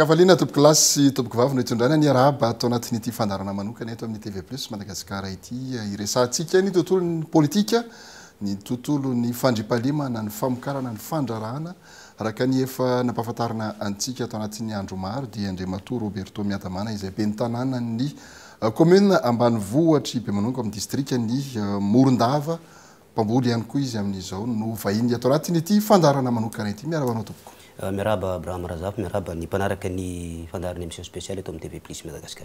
kafaliana tobok lasy topoko vavyno itondrana ny arahaba atao anatnyty fandarana manokay eto amin'ny tvs madagasikarah ty iresansika ny tontolony politika ny tontolony fandripalima na ny famokarana ny fandrarana rakany efa napahafatarina antsika atao anat'ny andromaro di andrmat roberto miatamana izy be ntanànanynabanyvoatry uh, be manonka am'ny distrik nymordaampamboly uh, any koa izy amin''aonoahiny ato anatnyty fandarana manokaa ty miaravanaoook Euh, miarabaabraham razafmiaraba nympnraky ny fandarinyémission péialy to ay tvicmadaaaz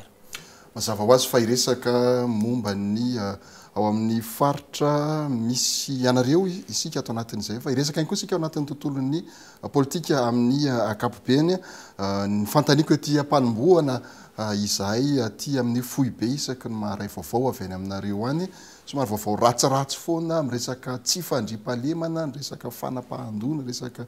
ozyfa irekmombany euh, ao amin'ny faritra misy anareo isika ato anatin'zay fa iresaka ny koasia ao anatin'ny tontolonypolitia euh, amin'nykapobe ny fantaiko typaiboana izahy ty amin'ny foy be isaky ny maray vaovao avy any aminareo any somary vaovao ratsiratsy foana mresaka tsy fandri-pahalemana resaka fanapahandony resaka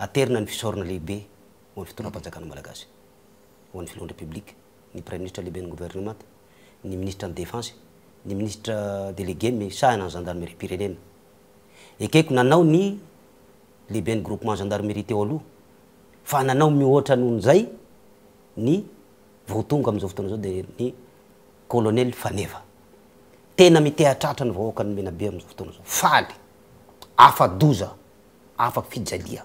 aeina ny fisorona lehibe oan'ny fitondramanakaalaasy oa'ny filoandrepublie ny prim ministre lehibeny gouvernement ny ministre ny défense ny ministre delege misahina ay gendarmery pirenena ekeko nanao ny lehibe ny groupement gendarmeri teo aloha fa nanao mioatranonzay ny votonga am'izao fotoana zao de ny colônel faneva tena miteatratra ny vaooakany menabe amzao fotoana zao faly afadoza afa fijalia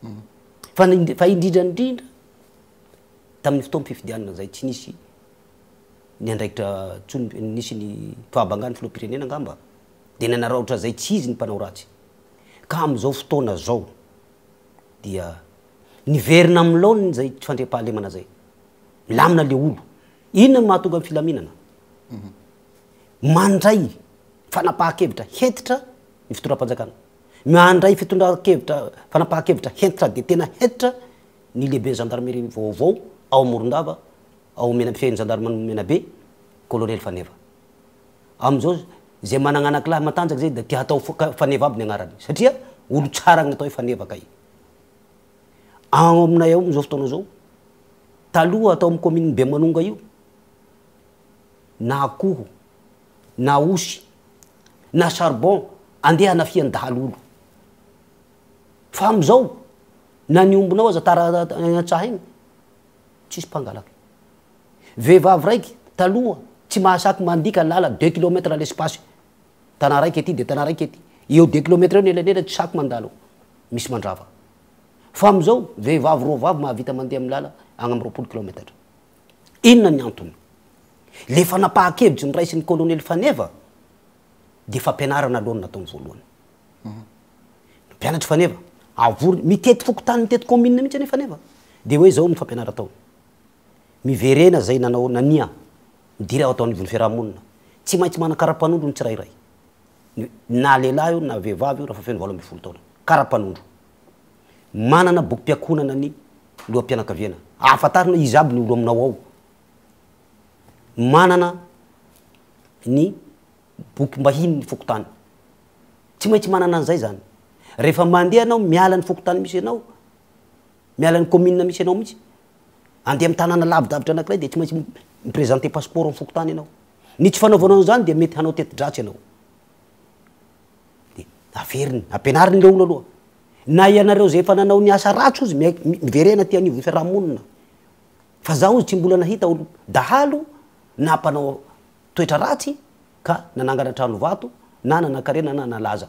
fafa indrindraindrindra tamn'ny fotoa mfifidianna zay tsy nisy nyandraikitra tsoy nisy ny faabangany filoapirenena angamba de nyanara ohatra zay tsy izy ny mpanao ratsy ka am'izao fotoana zao dia niverina amlaoaniny zay tsy fandrea-pahalemana zay milamina le olo inona ny mahatonga amfilaminana mhm. mandray fanapaha-kevitra hetitra ny fotoram-panjakana mandray fitondrakevitra fanapahakevitra hentitra de tena hentitra nylehibe nyjendarmeriy vovao aorodaaaaadtaeabolotsara nyataohefanevaa aminay ao amzao fotaona zao taloha atao amy komminny be manonga io na koho na osy na charbon andeha hanafian-dahly olo fa mizao naniombonao aza tara atsaha igny tsypanga veivavy raiky taloha tsy mahasaky mandika lala deux kilômetre lespacy tanaraiky ty de tana rakyy eodeu kilometre elaelatyaaah lefa napahakevitsy nyraisiny kôlônely fanevadfaanalohaaaoypnayfaneva avory mitety fokotany mitety kômina mihitsy anefa anefa deoeaonmaetsy maintsymanan karapanondro ny tsy raraynalelahy o naehiavy o ahbokyonanyoataynoabyoloybokymbahinny fokotany tsy maintsy manana anizay zany rehefa mandeha anao mialany fokotany misy anao mialan'ny komi misy anaoihisy adea mtannalavidavitra anakiray de tsy maitsy mipréente passportmfokotanyatyodeyaanao aaatsymbolaaitaldahalo napanao toetra ratsy ka nananganatrano vato na nanakare nanana laza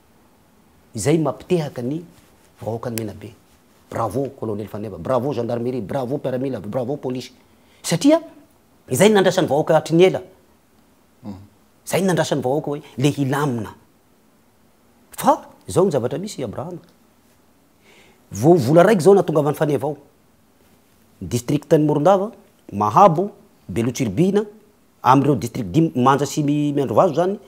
zay mampitehaka ny vahoaka any menabe bravo olônel faneva bravo gendarmeri bravo mpiaramila bravo pôlicy satria zay nandrasan'ny vaoaka atriny ela zay n nandrasany vaoaka hoe le hilaina fa zao ny zavatra misyabrahama vovola raiky zao natongava 'ny fanevao districta ny moron-dava mahabo belotsurbina amdreo district dimmanja sy miandrovazo zany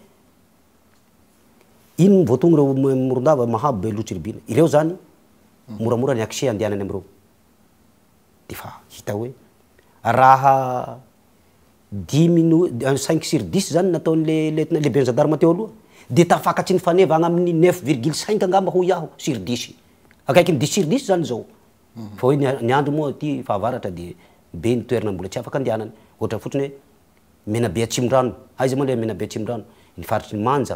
inatogy remrdavaahablotsinaaecnq sirdi zany nataonlle benzadarmateo alohadtafakatsy nyfanevagnaminy neuf virgulecinq angambaho aho sirdidiirdisnyoandromoaty fahvaratadbe ntoerinambola tsy afak adeananyohatra fotsiny hoe menabe atsy mdrano a za moa la menabe atsy mindrano nifaritry ny manja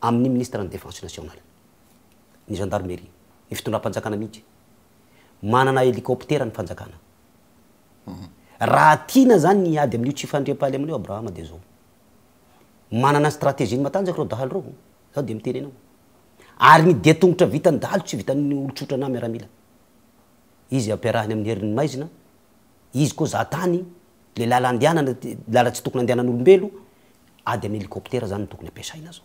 amin'ny ministreny defense national ny gendarmeri ny fitondram-panjakana mihitsy mananaelpteranynakay'iotsy alyaobmaaon oaodemtenyayogotvitany daatsy vitanny olotsotranamiaramila izy ampiarahany am'ny herin'nymaizinaizy ko atnyle lalaadana lala tsy tokony andehanan'olombelo ady am'y helikôptera zany tokony ampiasaina zao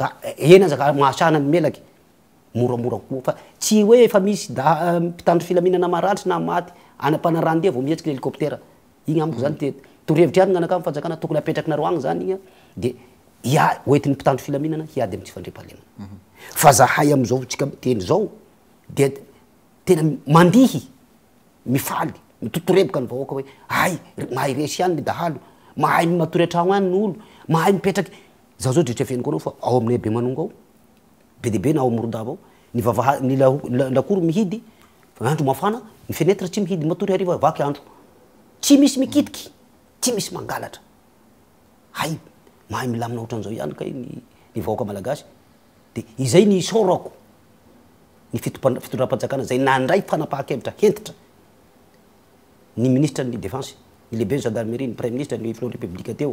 Eh, enhaaayeayoraorakofa tsy hoe fa misy eh, pitandro filaminana maratry na maty ana-panarandeha vao mihetsiky helikoptera igny amiko zanyt torhevitry ianyanakafanjakna tokony apetraky nar any zany iny deaeti'nympitandro filanahady mtstena andihy mifaly mitotoreboka ny vahoaka hoe ay mahay resy any midahalo mahay matory atrano any n'olo mahay mipetraky zah zao dretrea ianikoanao fa ao aminay abe manongo ao be deibe na ao amrdaavao nyvavahny olakory mihidy andro mafana ny fnetre tsy mihidy matory harivavaky anro tsy misy mikitiky tsy misy manatahay ilamina ohatran'zao ianykoakaaaday afndraha-paanazaynandrayanahaketraeny ministrenydefense ny leibeny geand'armeri ny pr ministre ny filon republique teo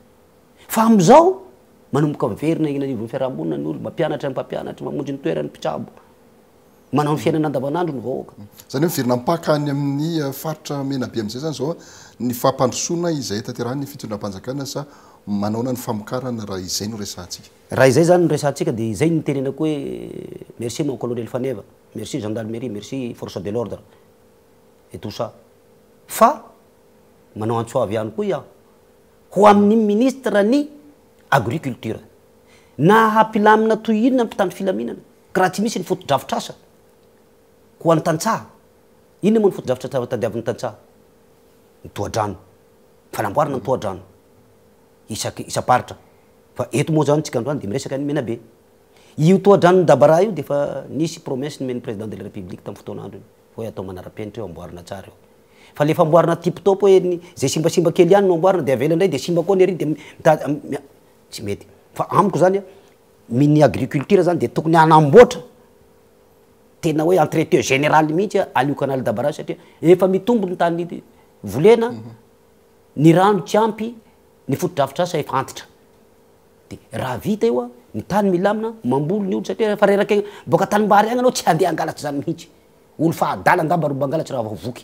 fa mizao manomboka mveryna ynaivo'ny fiarahamonina ny olo mampianatra nmpampianatry mamonjyny toerany mpitao manao ny fiainanandavanandro ny vahoaka zany hoe mivirna mpaka any amin'ny eh, faritra menabe am'izay zany zaoa ny fampandrosoana izay tateraha ny fitondrampanjakana sa manao na ny famokarana raha izay no resantsika raha izay zany no resantsika de izay nytenenako hoe merci maacolônel faneva merci gendalmerie merci force de l'ordre e tousa fa manao antsoavy ihany koa iaho ho amin'n' ministre ny agriculture nahampilamina toy inona pitandy filaminana kraha tsy misy nyfotodravitra asa koa nytantsaha iona moa n fotodravitrdianansahadraofanamboarna ntoadranoifa et moa zany tsika ndroany de miresaka nymenabe io toadranonydabaraha io defa nisy promesy ny meny président de la republiquetamy fotoanandro foe ataoanara-eitra eoamboarina tsar eo fa lefaamboarina tipotopy hoeny zay simbasimba kely iany noamboarina de avelaindray de simba koa nyariny dea amikozanyny agricultura zany de tokony anamboatra tena hoe entrteu général mihintsy alioanaldabaray saria efa mitombony tany lena ny rano tsyampy ny fotodrafitr asa efa antitrarahavita ioa ny tany milamina mambolony olo satria fa rerak egny boka tany mbari agna anao tsy andeha angalatsy zany mihiitsy olo fahadalangaba robangalatsy raha avoky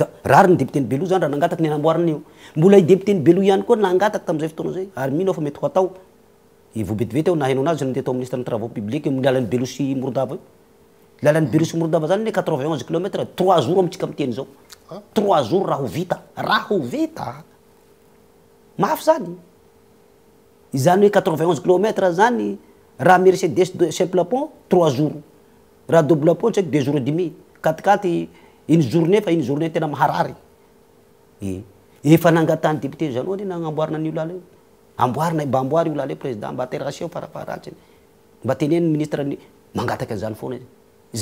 arahary nydepiteny belo zany raha nangataky nianamboariny io mbola idepiteny belo iany koa nangataky tamzay fotonaayayyonze mejortikaenyooozany hoe qinonze kilômètre zany raha mercedes saimtplapon trois jour rahalapon ntsaiky deux jours edmi katikaty iny journe fa e, ny journé tena mahararyefanangatanydepténoabnaambaboayambfaamb nisre agataky azany fona i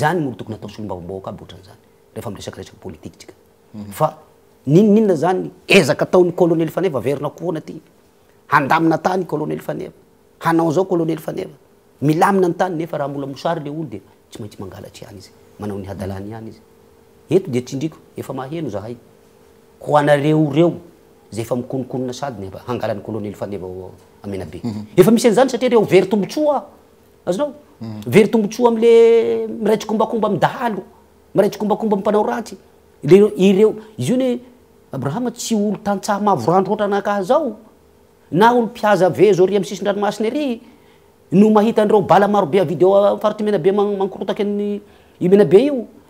zanyolo tokony ataosolombabok aohat anzanyefaresakresakpolittkfa mhm. ninnina zany ezaka ataony olônel faneva erinakona ty andaminatanylel fanea hanaozao lônel faneva milamina ny tany nefa raha mola mosary le olo de tsy maintsy mangalatry any izy manao nihadalany any izy eto de tsyndrikfhayoanareo reo zay efa mikonikonona sadny angalan'nylônely fanyanabeefaisy mhm. anzany satria reoery tombooaaaoerytobooa ale mhm. miray tsykobakobaamdahalo miray tsykombakoba ampanao raty le reozy io nyabrahama tsy olo tanaadaloae a sisinranomainy yno ahitanreoalaaobe dfaritymenabe mankorotaky aymenabe io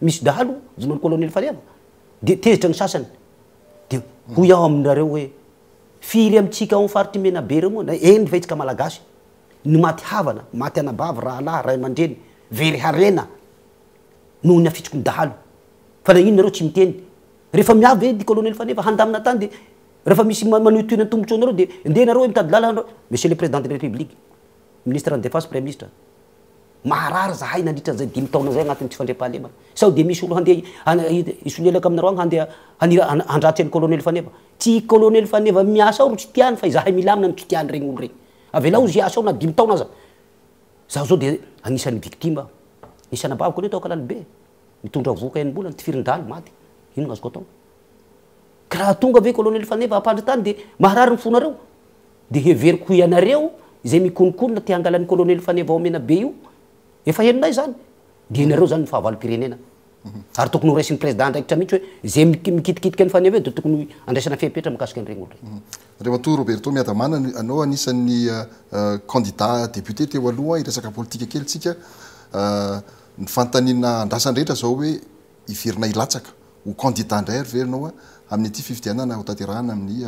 misy dahalo zomany colônel faneva de tezitra ny sasany de ho aho aminareo hoe firy amtsika ofarity mena be reomoana eny fahitsika malagasy ny maty havana maty anabavy rahalaha rahaman-dreny very harena noho nyafitsoko ny dahalo fa lagninonareo tsy miteny rehefa miav eyolonelfanva handaminatany de rehefa misy manotinatombotsoanareo de nde nareomitady lalar monsier le président de l république ministre an défence prème ministre maharary zahay nanditranyzay dimytaona zay agnatiy tsy fandrepahalemana de misyolo hadey lelak amnaro any hadeandratsyany ôlônel faneva ty kôlônel faneva miasa ao rotsytiany fa zahay milamina amtsy tiany regny oloregny aanabodraka bolanaed eikoh aareo zay mikonikonona tyhangalan'ny kôlônel fanevaoamenabe o efa helondray zany de inareo zany mfahavalo -pirenena mhm. ary tokony ho reisin'ny président ndraikitra mhtsy hoe za mikitikitika any faniaveo de tokony andraisana fipetra mahakasika anydregnyolo ry mhm. rema to roberto miadamanany anao anisan'ny euh, euh, candidat député teo aloha iresaka politika kelytsika euh, nyfantanina andrasandrehetra zao hoe ivirina ilatsaka ho candidat indray ary ve anao a ah, amin'ny aty fivitianana ho tatyrahana amin'ny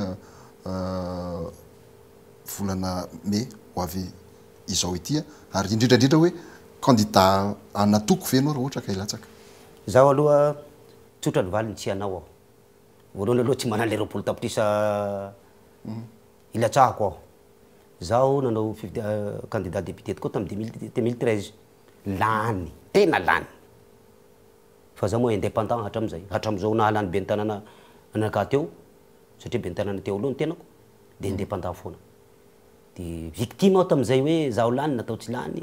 volana may ho avy izao itya ah. ary indridrandridra hoe candidat natoko fenao rah ohatra ka ilatsaka zaho aloha tsotra nyvaliny tsy hanao aho voalohany aloha tsy manan leropolo tapitrisa mm. ilatsahko aao nanao euh, candidat deputé t koa tam deu miltreiz layaaindependant hatra amzay hatra amzao nahalany be ntannaateo abentananateoalohan tenao deidependantavitim mm. aho tamzay hoe zaho lany natao tsy lany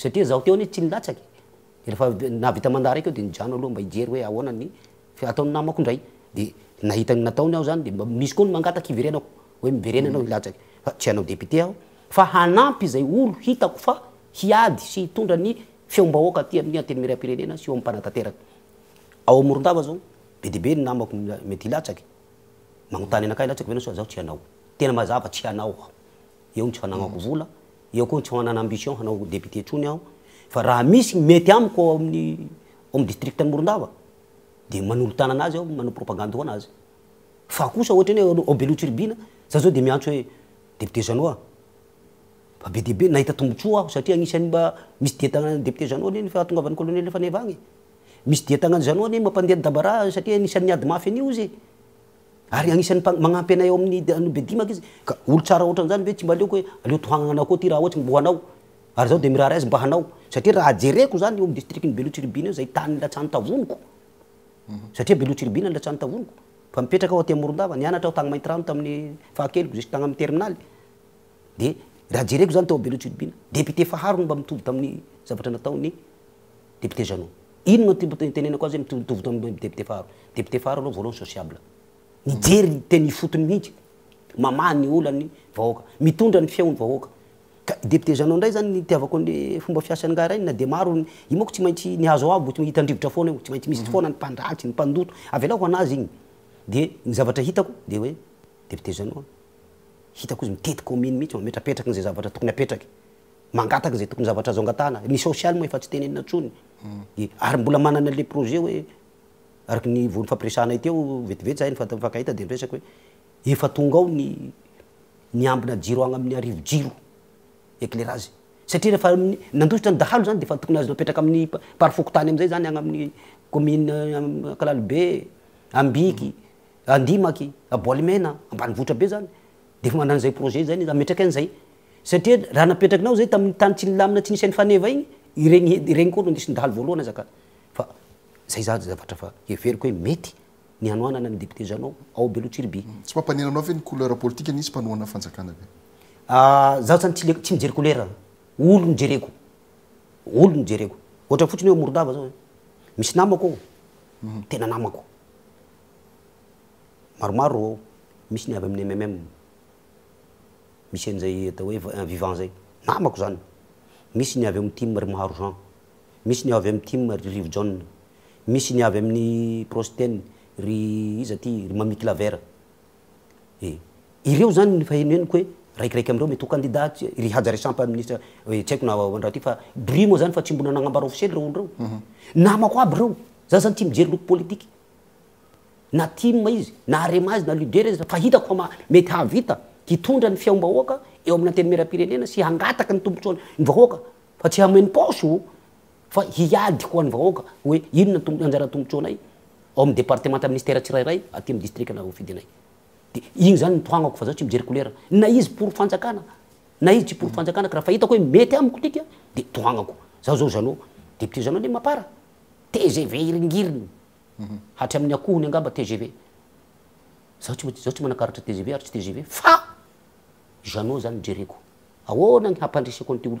satria zaho teoany he tsy nilatsaky refa naavita mandaha raiky eo de njanoalohamba ery hoe atynamakorayataoyaoanydy koa magatakyreaoaaao anampyzay olo hitako fa hiady sy hitondra ny feobaoaka aty amyateyireapirenena sy oamaayak latsaknahotena aava tsy anaotsy aanako la o koa tsy hananyambition hanao depté trony ahofa raha misy ymety amiko myam district nymorondaadmanolotnaazy aomanaooad onaaosa oatra ny hoeao beloa turbina zao zao de miantohoedepteanoabebenahitatombotso aho satriagnisan'nymba misy detandepté ano ny faatongavany olonelfaneva anymisy detagnany zanoany ny mampandehany dabara satria nisan'nyady mafy an'io izy e ary agnisan'ny m magnampy anayeo amin'nyobe dimaky izy kaolo tsaratranyzany ve tsy mbaleoyarahareko any dyeloatsir ay talasattanao tamyetanaerahajereko zany tbeloatirbina depté faharo no mba mitovy taminy zavatra nataony depté janon inonyatenena koazay mitovy ta depte faharo depte faharo aloha voloant sociable njerytenfotony mihitsy mamany olan'ny voakamitondra ny fieony aoakakadepteznao ndray zany tiavako ale fomba fiasangahrany na de maro iomoko tsy maintsy niazoavtyhitandrivotra foana i tsy maintsy misyfoana mhm. ny mpandratsy ny mpandoto av laho anazy igny de n zavatra hitako dehoedeptehitaizymitetimnemihitsyametra apetrakynzay zavatratokony apetraky magatakzay tokony zavatra azoangatna ny soial moa efa tsy tenyennatsony mm. de ary mbola manana ale projet hoe aknyfampnatyovetivetyzakddreaefatongaao niambina jiro agny ami'nyarivojiroasitrna zany defatoonyazy mapetraka ami'nyparokotany amizay zany agny ami'ny komne akalalobe ambiky andimaky abolemena ambanyvotrabe zanydfmanazarjezay zetak azaysaria raha apetraknao zay tamiy tany tsy nilamina tsy nisan'nyfaneva igny irenyregny koa no andisiny dahalo voalohany zaka zay za zavatra fa eferiko hoe mety nianoanananydepté zanao ao be loatsirbzahtsany mm. tsy ah, mijerykolera olony jereko olo nyjereko ohatra fotsiny oemordava zao eh. misy namako aoenanamaaroaraomisy mhm. navy am'ny mmmisy zay ata hoevvantaynamao nmisynavy amytyarmaharo jen misy nyavy amyty marrivoja misy niavy amin'ny proste ry iz aty mamikylaera eh, reo zany fahnenikohoe raikiraky amreo mety oandida rhaareampymiis eh, tsy haionarahatyfabruo zany fa tsy mbonananambarofie rreo mhm. namako ab reo z zany tsy mijerylokopolitnat iznaaema zy nale zfahitakomety ahvta hitondrany fiaobahoaka eo amateny merapirenena sy agataka ny tompotsoany vaoaka fa tsy ameny poso fa hiadyko anyvahoaka oe inoaanjaratombotsoanay o amydepartementaministertsy rairay aty amdiriaagny zanytoanako fazao tsy mijerikolerana izy por fanakanaazytsyporofanakaarahafahitako hoe mety amiko tika de toagnako zaho zao anadeptzanaoemapara tgv iringiriny mhm. hatramny akohony angamba tgao tsy manakaratra tgv arytsy tgvaynhapadrko atyol tym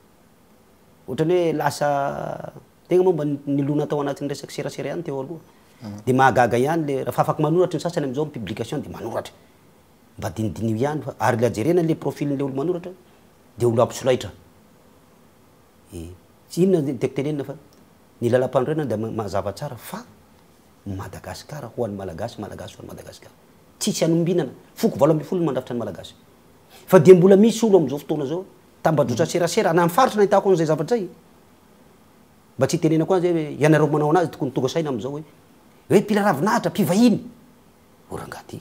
ohatrany hoe lasa tegna momba nilona atao anatin'y resaky serasera hany teo aloha ah. e, de mahagaga anyle rhfa afaky manoratry nysasany amzao pbiaidaarenle rfile oloaoalpanrendaahzavatsara famadagaarahoan'ny malagasymalaaoymada tsisy anombinana foko valo amfoloo mandafitr ny malagasy fa de mbola misy olo amzao fotona zao tabadrotraseraeranafaritra naitako anzay zavatr zay mba tsy tenenao aze ianareo manao anazy tokony toga saina amzao hoe hoe mpilaravinahatra mpivahiny oratde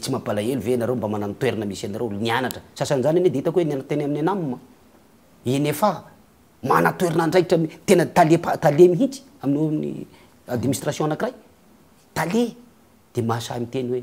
tsy mampalaelo ve anareo mba manantoerina misy anareo nianatra sasan'zany any de itako hoe nianatteny aminy anama inyfa manatoerinandraikitra tena taletale mihitsy aminao aminy administration anakiray tale de mahasa amiteny hoe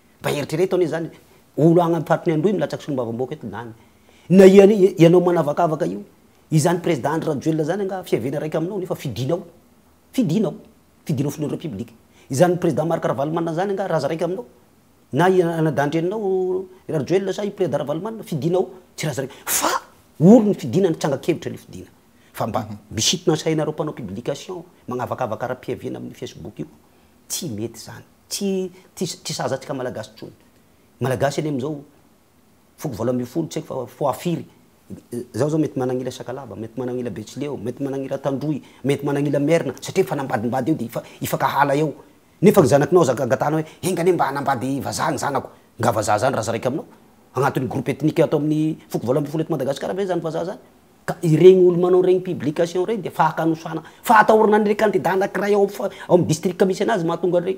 beritrren znyoloanfartnyandromilatsaky slombavaok naanao manavakvakaio zanyprésidetdry aoe zanynga fiavna rakyainaonefafiinafidinao fidina flbie zanyprédent ark ravama any ga aaakaaaeaaeavaina tsy raaolonyfidinatsangakeitra le iinafamba misitonasaynareompanao publication magnavakavaka rahapiavena aminy facebook io tsy mety zany t aatsikamalagasynyalagasyanyazafok ailooomety mananilamety mananilabeile o mety mananilatandroymety mananilaerina satrafanambadimbady eo deaagamba anambadyan anaongaaaanyraky aaoanatyroupeenuatyfolomaaaahaaynregnyolomnaoreny pio renydefak noanaftoin arek da anakira am distrimisy anazy mahatogaareny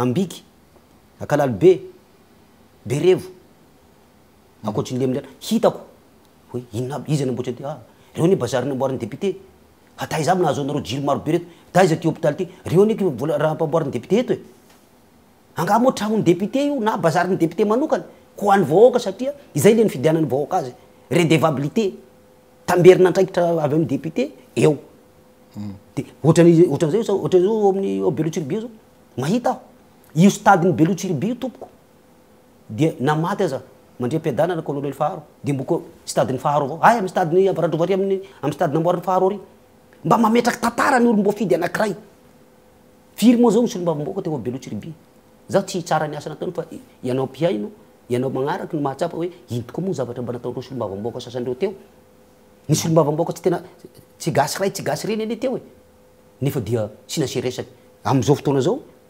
ambiky akalaly be be revo akoatsinyle la hitakoezny mboatryyreo ah, ny bazarinyamboariny deputé atazaby ah, nahazoanareo jirymarobe reto ta iza tyhôptality reo yrhmpamboarinydepté eto e angamo traahony deputé io na bazarynydeputé manokany ko any vaoaka satria zay le nyfidianany vaoaka azy redevablité tamerina andraikitr avy amydeputé eo de atrzayarzaamybelotsilobe zao mahita aho io stadyny belotsy rby io tompoko de namaty aza mandre ampiadananlôdembokotadny ao yamstadny ararotadnamoanyfaaromba maetraky tataranyolombofdy anakirayfiry moa zao nsy olombavaka tbelotsrbtsy tsaranasanataoyfaanaoananao maarakynmahaabnay lobaka tsyeat asray tsy gasy reny any teoeefadaazao fotona zao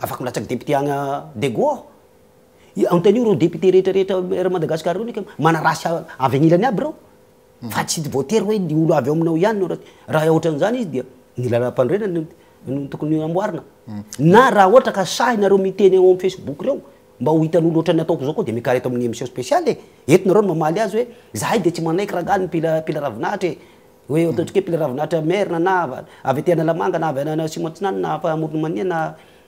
afaky milatsaky depté andego madaaraaaay nilany ay reo fa tsyvoatery oeolo ay oaminao anyhazanyiydeaoyarafacebokemb i'oloaayataoko zao k demarto aminy émission spéiale etnareo nmamaly azy hoe zahay de tsy manaik apilarainayeetta hopiaraiaty naaytaaamangana avy simotinanna afaamorony mania na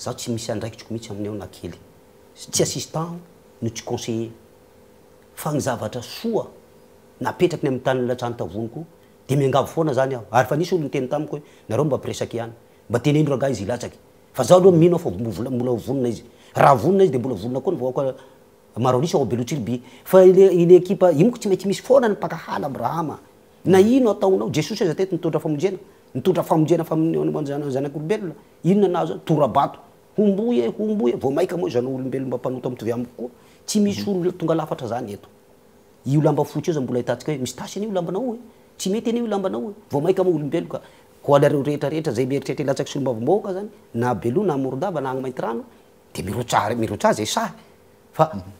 zaho tsy misy andraikitsiko mitsyaminy ao nakely tsy asistan no tsy onseilefanyzavata soa napetrakyny ami'y tanylatsany tavoniko de mingavo foana zany aho ary fa nisy olo nyteny tamikoh nareombaeaky anyendroaaahaoaotfaoko tsy maity misy fonanalanoataonao jesosyazatt nitondra famonjena nitondra famonjena fazanakyolobelola inonanazo a torabato omboe hombo e vo maika moa zanao olombelo mba mpanoto amtovy amikokoa tsy misy mhm. olo tonga lafatra zany eto io lambafotsy io za mbola hitatsika hoe misy tasy an'yio lambana o e tsy mety en' io lambanaoe vao maika amoa olombelo ka hoalareo rehetrarehetra zay eritrertry latsaky s olo mavamaoaka zany na belo na mordava nagnymainty rano de mirot mirotsa azye sahy fa mhm.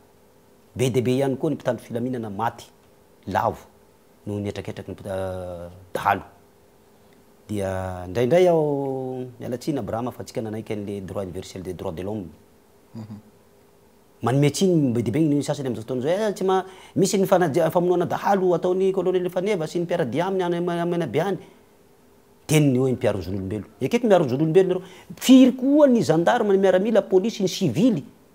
be debe ihany koa ny mpitandro filaminana maty lavo nonetraketraky ndradaymialatnmfatskaaaeetbdbe asany am'zao fotoanzao tsy ma misy nyfanafamonoana dahalo ataon'ny ôlônel nfaneva sy ny piaradiaminy anmanabe any tenny o mpiaronjonolombelo ekko miaro njonolombelo naro firy koa ny zandarm a miaramila polisy ny civily